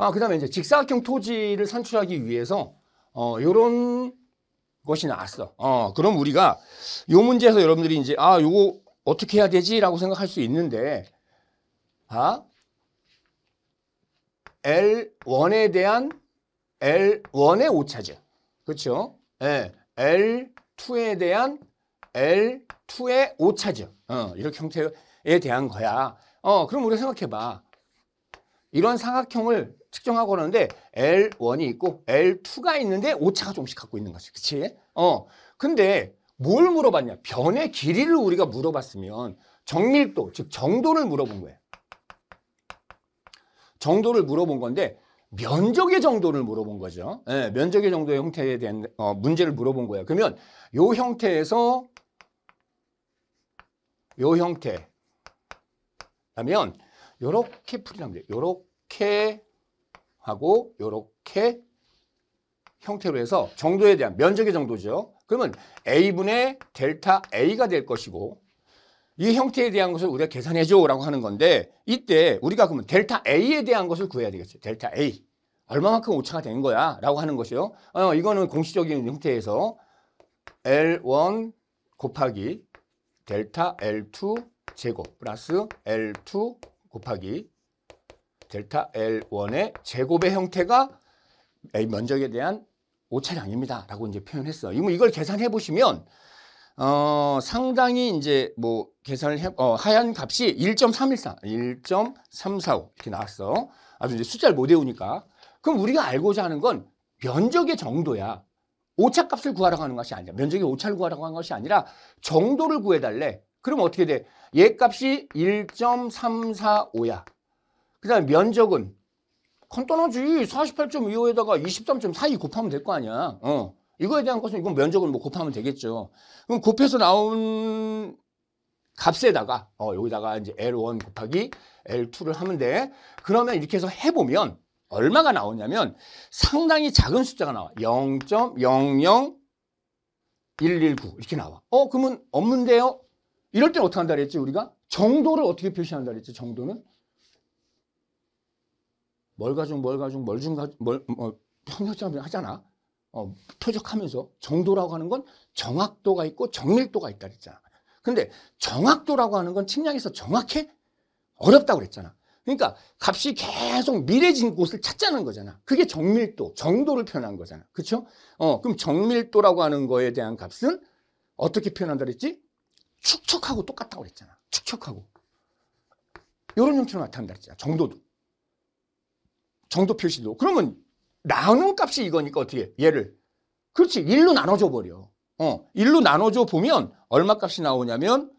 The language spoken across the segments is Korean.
아, 그 다음에 이제 직사각형 토지를 산출하기 위해서, 어, 요런 것이 나왔어. 어, 그럼 우리가 요 문제에서 여러분들이 이제, 아, 요거 어떻게 해야 되지? 라고 생각할 수 있는데, 아, L1에 대한 L1의 오차죠 그렇죠? 예. L2에 대한 L2의 오차죠 어, 이렇게 형태에 대한 거야. 어, 그럼 우리가 생각해 봐. 이런 사각형을 측정하고 그러는데 L1이 있고 L2가 있는데 오차가 조금씩 갖고 있는 거지. 그치? 어. 근데 뭘 물어봤냐? 변의 길이를 우리가 물어봤으면 정밀도, 즉 정도를 물어본 거예요. 정도를 물어본 건데 면적의 정도를 물어본 거죠. 네, 면적의 정도의 형태에 대한 어, 문제를 물어본 거예요. 그러면 요 형태에서 요 형태 라면 요렇게 풀이랍니다. 요렇게 하고 이렇게 형태로 해서 정도에 대한 면적의 정도죠. 그러면 A분의 델타 A가 될 것이고 이 형태에 대한 것을 우리가 계산해줘 라고 하는 건데 이때 우리가 그러면 델타 A에 대한 것을 구해야 되겠죠. 델타 A. 얼마만큼 오차가 되는 거야 라고 하는 것이요. 어, 이거는 공식적인 형태에서 L1 곱하기 델타 L2 제곱 플러스 L2 곱하기 델타 L1의 제곱의 형태가 A 면적에 대한 오차량입니다. 라고 이제 표현했어. 이걸 계산해 보시면, 어, 상당히 이제 뭐 계산을 해, 어, 하얀 값이 1.314, 1.345 이렇게 나왔어. 아주 이제 숫자를 못 외우니까. 그럼 우리가 알고자 하는 건 면적의 정도야. 오차 값을 구하라고 하는 것이 아니라, 면적의 오차를 구하라고 하는 것이 아니라, 정도를 구해달래. 그럼 어떻게 돼? 얘 값이 1.345야. 그 다음에 면적은 간단하지. 48.25에다가 23.42 곱하면 될 거 아니야. 어. 이거에 대한 것은 이건 면적을 뭐 곱하면 되겠죠. 그럼 곱해서 나온 값에다가 어, 여기다가 이제 L1 곱하기 L2를 하면 돼. 그러면 이렇게 해서 해보면 얼마가 나오냐면 상당히 작은 숫자가 나와. 0.00119 이렇게 나와. 어 그러면 없는데요? 이럴 때 어떻게 한다 그랬지 우리가? 정도를 어떻게 표시한다 그랬지 정도는? 뭘가중뭘가중뭘중가 뭘, 어, 뭐, 평역장을 하잖아. 어, 표적하면서 정도라고 하는 건 정확도가 있고 정밀도가 있다 그랬잖아. 근데 정확도라고 하는 건 측량에서 정확해? 어렵다고 그랬잖아. 그러니까 값이 계속 미래진 곳을 찾자는 거잖아. 그게 정밀도, 정도를 표현한 거잖아. 그렇죠? 어, 그럼 정밀도라고 하는 거에 대한 값은 어떻게 표현한다 그랬지? 축척하고 똑같다고 그랬잖아. 축척하고. 이런 형태로 나타난다 그랬잖아. 정도도. 정도 표시도. 그러면 나는 값이 이거니까 어떻게 해? 얘를 그렇지 일로 나눠줘 버려. 어, 1로 나눠줘 보면 얼마 값이 나오냐면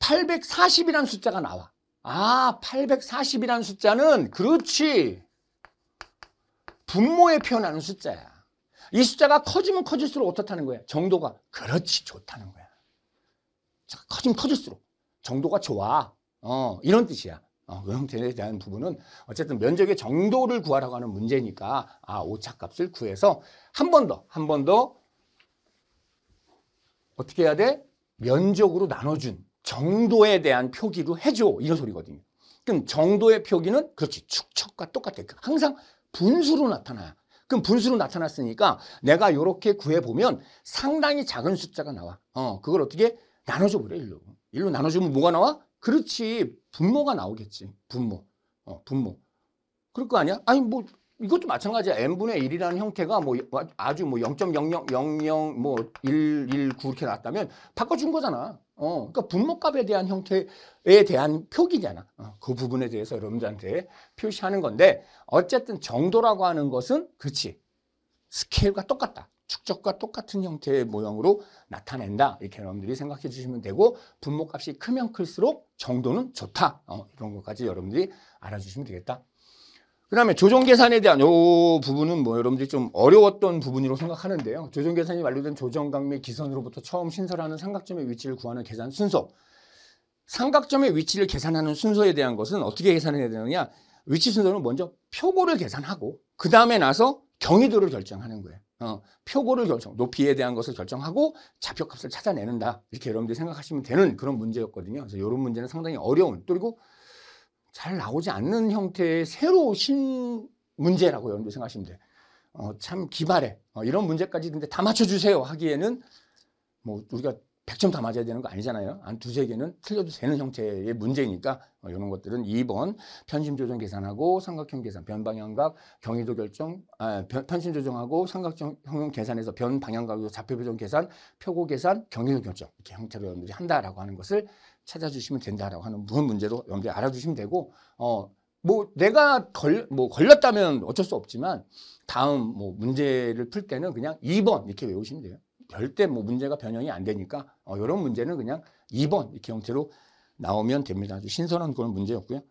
840이라는 숫자가 나와. 아, 840이라는 숫자는 그렇지. 분모에 표현하는 숫자야. 이 숫자가 커지면 커질수록 어떻다는 거야? 정도가 그렇지 좋다는 거야. 커지면 커질수록 정도가 좋아. 어, 이런 뜻이야. 어, 그 형태에 대한 부분은 어쨌든 면적의 정도를 구하라고 하는 문제니까 아 오차값을 구해서 한 번 더 한 번 더 어떻게 해야 돼? 면적으로 나눠준 정도에 대한 표기로 해줘 이런 소리거든요 그럼 정도의 표기는 그렇지 축척과 똑같아 그 항상 분수로 나타나요 그럼 분수로 나타났으니까 내가 이렇게 구해보면 상당히 작은 숫자가 나와 어 그걸 어떻게 나눠줘 버려 일로 일로 나눠주면 뭐가 나와? 그렇지 분모가 나오겠지. 분모. 어, 분모. 그럴 거 아니야? 아니 뭐 이것도 마찬가지야. n분의 1이라는 형태가 뭐 아주 뭐 0 0 0 0 1 1 9 이렇게 나왔다면 바꿔준 거잖아. 어, 그러니까 분모값에 대한 형태에 대한 표기잖아. 어, 그 부분에 대해서 여러분들한테 표시하는 건데 어쨌든 정도라고 하는 것은 그치. 스케일과 똑같다. 축적과 똑같은 형태의 모형으로 나타낸다. 이렇게 여러분들이 생각해 주시면 되고 분모값이 크면 클수록 정도는 좋다. 어, 이런 것까지 여러분들이 알아주시면 되겠다. 그 다음에 조정 계산에 대한 요 부분은 뭐 여러분들이 좀 어려웠던 부분이라고 생각하는데요. 조정 계산이 완료된 조정 강매 기선으로부터 처음 신설하는 삼각점의 위치를 구하는 계산 순서. 삼각점의 위치를 계산하는 순서에 대한 것은 어떻게 계산해야 되느냐. 위치 순서는 먼저 표고를 계산하고 그 다음에 나서 경위도를 결정하는 거예요. 어, 표고를 결정, 높이에 대한 것을 결정하고 좌표값을 찾아내는다. 이렇게 여러분들이 생각하시면 되는 그런 문제였거든요. 그래서 이런 문제는 상당히 어려운, 그리고 잘 나오지 않는 형태의 새로 신 문제라고 여러분들 생각하시면 돼. 어, 참 기발해. 어, 이런 문제까지 근데 다 맞춰주세요 하기에는 뭐 우리가 100점 다 맞아야 되는 거 아니잖아요. 한 두세 개는 틀려도 되는 형태의 문제니까 어, 이 어, 이런 것들은 2번 편심 조정 계산하고 삼각형 계산, 변방향각, 경위도 결정, 아, 변, 편심 조정하고 삼각형 계산에서 변방향각으로 좌표 조정 계산, 표고 계산, 경위도 결정 이렇게 형태로 여러분들이 한다라고 하는 것을 찾아주시면 된다라고 하는 무슨 문제로 여러분들이 알아두시면 되고 어. 뭐 내가 걸, 뭐 걸렸다면 어쩔 수 없지만 다음 뭐 문제를 풀 때는 그냥 2번 이렇게 외우시면 돼요. 절대 뭐 문제가 변형이 안 되니까 어, 이런 문제는 그냥 2번 이렇게 형태로 나오면 됩니다. 아주 신선한 그런 문제였고요.